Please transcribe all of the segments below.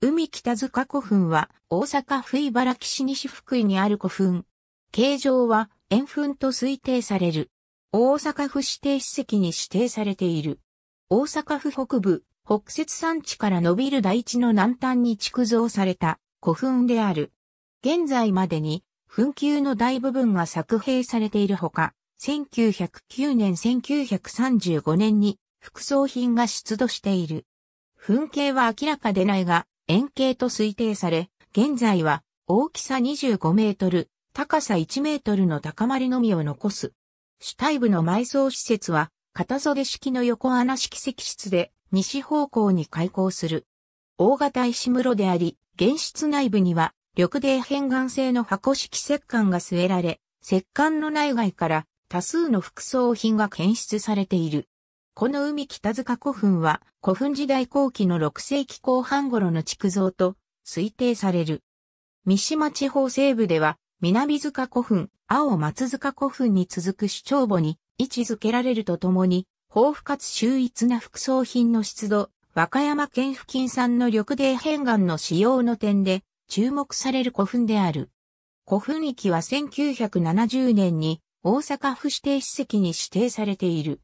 海北塚古墳は大阪府茨城市西福井にある古墳。形状は円墳と推定される。大阪府指定史跡に指定されている。大阪府北部、北雪山地から伸びる大地の南端に築造された古墳である。現在までに墳丘の大部分が作兵されているほか、1909年1935年に副葬品が出土している。墳形は明らかでないが、円形と推定され、現在は大きさ25メートル、高さ1メートルの高まりのみを残す。主体部の埋葬施設は、片袖式の横穴式石室で、西方向に開口する。大型石室であり、原室内部には、緑泥片岩製の箱式石棺が据えられ、石棺の内外から多数の副葬品が検出されている。この海北塚古墳は古墳時代後期の6世紀後半頃の築造と推定される。三島地方西部では南塚古墳、青松塚古墳に続く主張墓に位置づけられるとともに、豊富かつ秀逸な副葬品の湿度、和歌山県付近産の緑泥片岩の使用の点で注目される古墳である。古墳域は1970年に大阪府指定史跡に指定されている。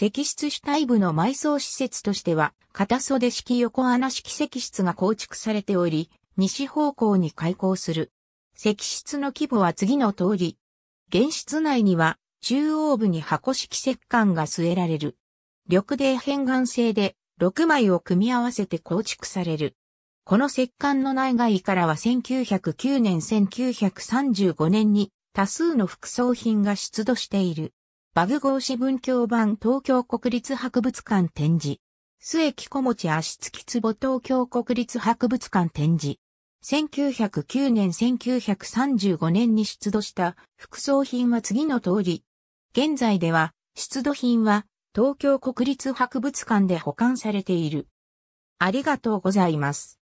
石室主体部の埋葬施設としては、片袖式横穴式石室が構築されており、西方向に開口する。石室の規模は次の通り。原室内には、中央部に箱式石棺が据えられる。緑泥変換製で、6枚を組み合わせて構築される。この石棺の内外からは1909年1935年に多数の副葬品が出土している。バグ号誌文教版東京国立博物館展示。末木小持足つきつぼ東京国立博物館展示。1909年1935年に出土した副葬品は次の通り。現在では出土品は東京国立博物館で保管されている。ありがとうございます。